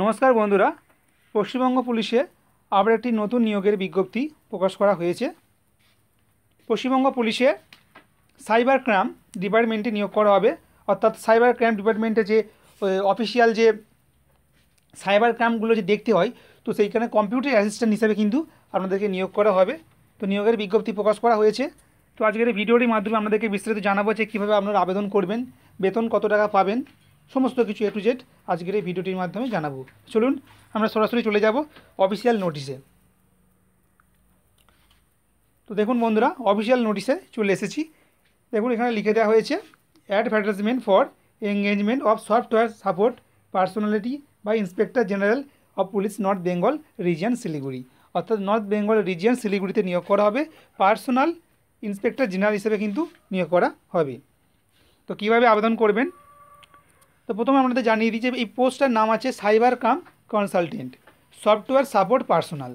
নমস্কার বন্ধুরা পশ্চিমবঙ্গ পুলিশে আবার একটি নতুন নিয়োগের বিজ্ঞপ্তি প্রকাশ করা হয়েছে পশ্চিমবঙ্গ পুলিশে সাইবার ক্রাইম ডিপার্টমেন্টে নিয়োগ করা হবে অর্থাৎ সাইবার ক্রাইম ডিপার্টমেন্টে যে অফিসিয়াল যে সাইবার ক্রাইমগুলো যে দেখতে হয় তো সেইখানে কম্পিউটার অ্যাসিস্ট্যান্ট হিসেবে কিন্তু আপনাদেরকে নিয়োগ করা হবে তো নিয়োগের বিজ্ঞপ্তি প্রকাশ করা হয়েছে তো আজকের এই ভিডিওটির মাধ্যমে আপনাদেরকে বিস্তারিত জানাবো যে কীভাবে আপনারা আবেদন করবেন বেতন কত টাকা পাবেন সমস্ত কিছু এ টু জেড আজকের এই ভিডিওটির মাধ্যমে জানাবো চলুন আমরা সরাসরি চলে যাব অফিসিয়াল নোটিশে তো দেখুন বন্ধুরা অফিসিয়াল নোটিশে চলে এসেছি দেখুন এখানে লিখে দেওয়া হয়েছে advertisement for engagement of software support personality বা inspector general of police north Bengal region Siliguri অর্থাৎ নর্থ বেঙ্গল রিজিয়ন শিলিগুড়িতে নিয়োগ করা হবে পার্সোনাল ইন্সপেক্টর জেনারেল হিসেবে কিন্তু নিয়োগ করা হবে তো কীভাবে আবেদন করবেন তো প্রথমে আপনাদের জানিয়ে দিই যে এই পোস্টটার নাম আছে cyber cum consultant software support personal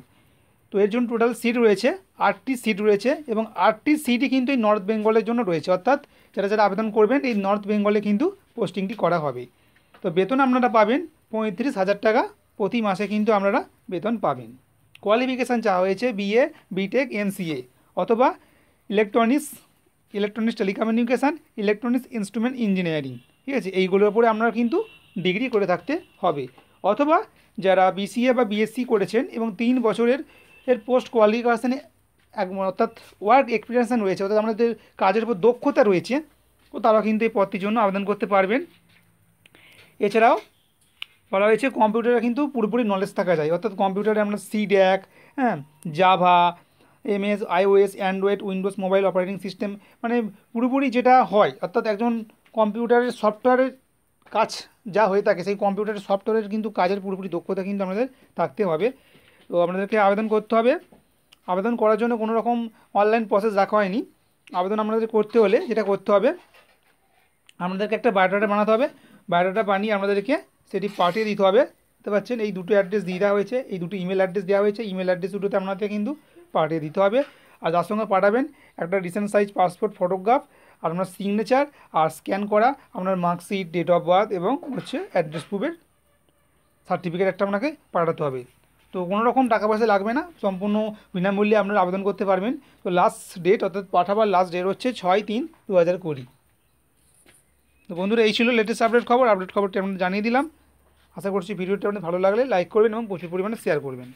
তো এর জন্য টোটাল সিট রয়েছে আটটি সিট রয়েছে এবং আটটি সিটই কিন্তু এই নর্থ বেঙ্গলের জন্য রয়েছে অর্থাৎ যারা যারা আবেদন করবেন এই নর্থ বেঙ্গলে কিন্তু পোস্টিংটি করা হবে তো বেতন আপনারা পাবেন পঁয়ত্রিশ হাজার টাকা প্রতি মাসে কিন্তু আপনারা বেতন পাবেন কোয়ালিফিকেশান চাওয়া হয়েছে বিএ বিটেক এমসিএ অথবা electronics electronics telecommunication electronics instrument engineering ঠিক আছে এইগুলোর উপরে আপনার কিন্তু ডিগ্রি করে থাকতে হবে অথবা যারা বিসিএ বা বিএসসি করেছেন এবং তিন বছরের এর পোস্ট কোয়ালিফিকেশানে এক অর্থাৎ ওয়ার্ক এক্সপিরিয়েন্সান রয়েছে অর্থাৎ আমাদের কাজের উপর দক্ষতা রয়েছে ও তারা কিন্তু এই পদটির জন্য আবেদন করতে পারবেন এছাড়াও বলা হয়েছে কম্পিউটারে কিন্তু পুরোপুরি নলেজ থাকা যায় অর্থাৎ কম্পিউটারে আপনার সি ড্যাক হ্যাঁ Java MS iOS Android Windows mobile operating system মানে পুরোপুরি যেটা হয় অর্থাৎ একজন কম্পিউটারের সফটওয়্যারের কাজ যা হয়ে থাকে সেই কম্পিউটারের সফটওয়্যারের কিন্তু কাজের পুরোপুরি দক্ষতা কিন্তু আমাদের থাকতে হবে তো আপনাদেরকে আবেদন করতে হবে আবেদন করার জন্য কোনো রকম অনলাইন প্রসেস রাখা হয়নি আবেদন আপনাদের করতে হলে যেটা করতে হবে আপনাদেরকে একটা বায়োডাটা বানাতে হবে বায়োডাটা বানিয়ে আমাদেরকে সেটি পাঠিয়ে দিতে হবে দেখতে পাচ্ছেন এই দুটো অ্যাড্রেস দিয়ে দেওয়া হয়েছে এই দুটো ইমেল অ্যাড্রেস দেওয়া হয়েছে ইমেল অ্যাড্রেস দুটোতে আপনাদের কিন্তু পাঠিয়ে দিতে হবে আর যার সঙ্গে পাঠাবেন একটা রিসেন্ট সাইজ পাসপোর্ট ফটোগ্রাফ আর আপনার সিগনেচার আর স্ক্যান করা আপনার মার্কশিট ডেট অফ বার্থ এবং হচ্ছে অ্যাড্রেস প্রুফের সার্টিফিকেট একটা আপনাকে পাঠাতে হবে তো কোনো রকম টাকা পয়সা লাগবে না সম্পূর্ণ বিনামূল্যে আপনারা আবেদন করতে পারবেন তো লাস্ট ডেট অর্থাৎ পাঠাবার লাস্ট ডেট হচ্ছে ছয় তিন দু হাজার কুড়ি তো বন্ধুরা এই ছিল লেটেস্ট আপডেট খবর আপডেট খবরটি আপনাদের জানিয়ে দিলাম আশা করছি ভিডিওটি আপনাদের ভালো লাগলে লাইক করবেন এবং প্রচুর পরিমাণে শেয়ার করবেন